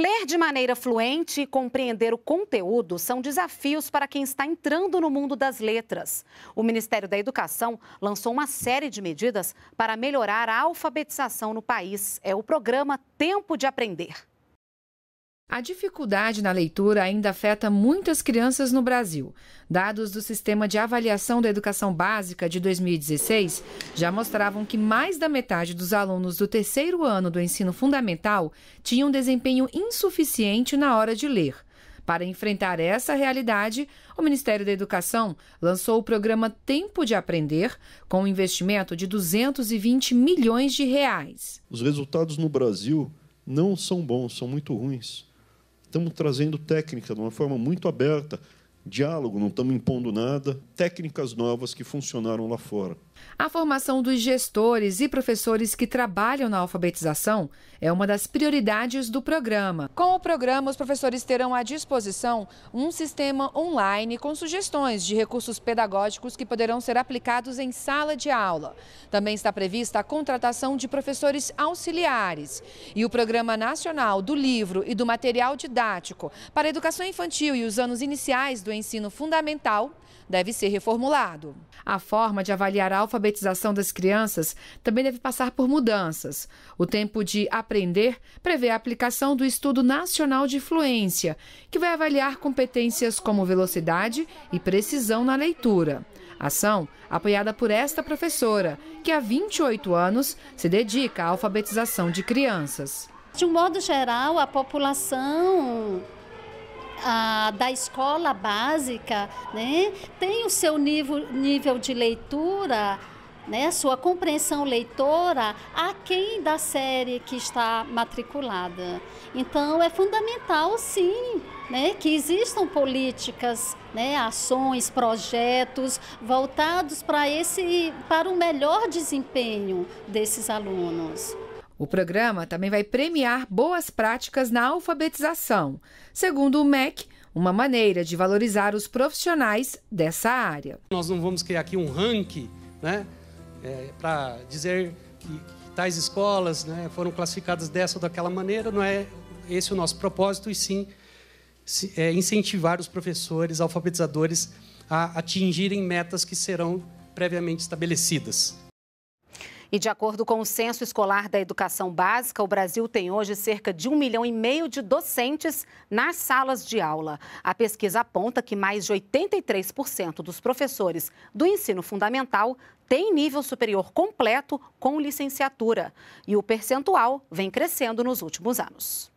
Ler de maneira fluente e compreender o conteúdo são desafios para quem está entrando no mundo das letras. O Ministério da Educação lançou uma série de medidas para melhorar a alfabetização no país. É o programa Tempo de Aprender. A dificuldade na leitura ainda afeta muitas crianças no Brasil. Dados do Sistema de Avaliação da Educação Básica de 2016 já mostravam que mais da metade dos alunos do terceiro ano do ensino fundamental tinham desempenho insuficiente na hora de ler. Para enfrentar essa realidade, o Ministério da Educação lançou o programa Tempo de Aprender, com um investimento de 220 milhões de reais. Os resultados no Brasil não são bons, são muito ruins. Estamos trazendo técnica de uma forma muito aberta diálogo, não estamos impondo nada, técnicas novas que funcionaram lá fora. A formação dos gestores e professores que trabalham na alfabetização é uma das prioridades do programa. Com o programa, os professores terão à disposição um sistema online com sugestões de recursos pedagógicos que poderão ser aplicados em sala de aula. Também está prevista a contratação de professores auxiliares. E o Programa Nacional do Livro e do Material Didático para a Educação Infantil e os anos iniciais do do ensino fundamental deve ser reformulado. A forma de avaliar a alfabetização das crianças também deve passar por mudanças. O tempo de aprender prevê a aplicação do Estudo Nacional de Fluência, que vai avaliar competências como velocidade e precisão na leitura. Ação apoiada por esta professora, que há 28 anos se dedica à alfabetização de crianças. De um modo geral, a população da escola básica, né, tem o seu nível, nível de leitura, né, sua compreensão leitora aquém da série que está matriculada. Então é fundamental sim né, que existam políticas, né, ações, projetos voltados para esse para o melhor desempenho desses alunos. O programa também vai premiar boas práticas na alfabetização. Segundo o MEC, uma maneira de valorizar os profissionais dessa área. Nós não vamos criar aqui um ranking né, é, para dizer que, que, tais escolas né, foram classificadas dessa ou daquela maneira, não é esse o nosso propósito, e sim se, é, incentivar os professores, alfabetizadores a atingirem metas que serão previamente estabelecidas. E de acordo com o Censo Escolar da Educação Básica, o Brasil tem hoje cerca de um milhão e meio de docentes nas salas de aula. A pesquisa aponta que mais de 83% dos professores do ensino fundamental têm nível superior completo com licenciatura. E o percentual vem crescendo nos últimos anos.